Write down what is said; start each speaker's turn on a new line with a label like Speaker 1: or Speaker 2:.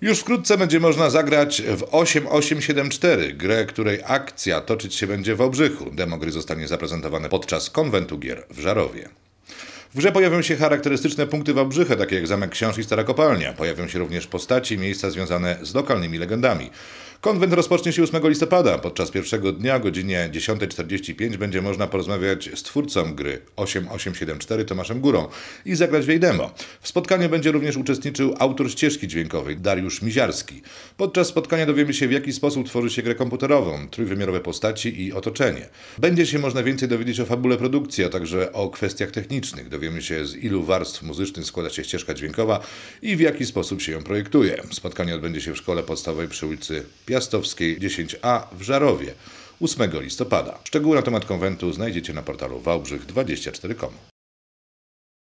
Speaker 1: Już wkrótce będzie można zagrać w 8874, grę, której akcja toczyć się będzie w Obrzychu. Demo zostanie zaprezentowane podczas konwentu gier w Żarowie. W grze pojawią się charakterystyczne punkty w Obrzyche, takie jak Zamek Książ i Stara Kopalnia. Pojawią się również postaci i miejsca związane z lokalnymi legendami. Konwent rozpocznie się 8 listopada. Podczas pierwszego dnia o godzinie 10.45 będzie można porozmawiać z twórcą gry 8874 Tomaszem Górą i zagrać w jej demo. W spotkaniu będzie również uczestniczył autor ścieżki dźwiękowej Dariusz Miziarski. Podczas spotkania dowiemy się w jaki sposób tworzy się grę komputerową, trójwymiarowe postaci i otoczenie. Będzie się można więcej dowiedzieć o fabule produkcji, a także o kwestiach technicznych. Dowiemy się z ilu warstw muzycznych składa się ścieżka dźwiękowa i w jaki sposób się ją projektuje. Spotkanie odbędzie się w szkole podstawowej przy ulicy Piastowskiej 10a w Żarowie 8 listopada. Szczegóły na temat konwentu znajdziecie na portalu wałbrzych24.com.